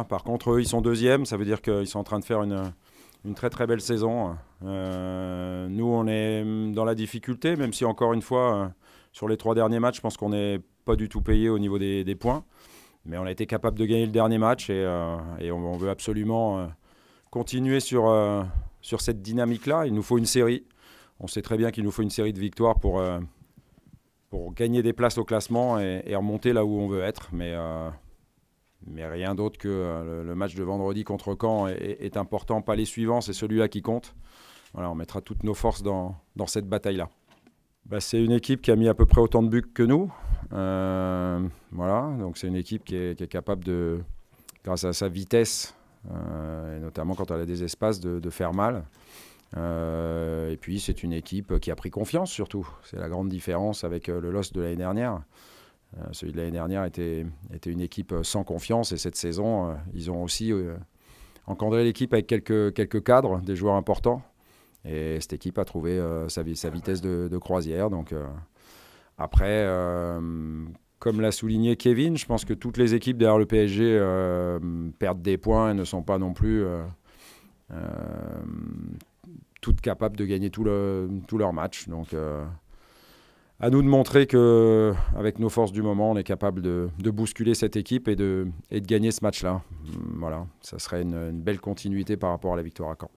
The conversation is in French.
Ah, par contre, eux, ils sont deuxièmes, ça veut dire qu'ils sont en train de faire une, très très belle saison. Euh, nous, on est dans la difficulté, même si encore une fois, euh, sur les trois derniers matchs, je pense qu'on n'est pas du tout payé au niveau des, points. Mais on a été capable de gagner le dernier match et, euh, on, veut absolument continuer sur, sur cette dynamique-là. Il nous faut une série. On sait très bien qu'il nous faut une série de victoires pour, pour gagner des places au classement et, et, remonter là où on veut être. Mais mais rien d'autre que euh, le, match de vendredi contre Caen est, important. Pas les suivants, c'est celui-là qui compte. Voilà, on mettra toutes nos forces dans, dans cette bataille-là. Bah, c'est une équipe qui a mis à peu près autant de buts que nous. Euh, voilà, donc c'est une équipe qui est, capable de, grâce à sa vitesse, euh, et notamment quand elle a des espaces, de, faire mal. et puis c'est une équipe qui a pris confiance surtout. C'est la grande différence avec le loss de l'année dernière. Euh, celui de l'année dernière était, était une équipe euh, sans confiance et cette saison, euh, ils ont aussi encadré l'équipe avec quelques, quelques cadres, des joueurs importants. Et cette équipe a trouvé sa, vitesse de, croisière. Donc, après, comme l'a souligné Kevin, je pense que toutes les équipes derrière le PSG perdent des points et ne sont pas non plus toutes capables de gagner tous leurs matchs. leur match. Donc à nous de montrer que avec nos forces du moment, on est capable de, bousculer cette équipe et de, gagner ce match-là. Voilà, ça serait une, une, belle continuité par rapport à la victoire à Caen.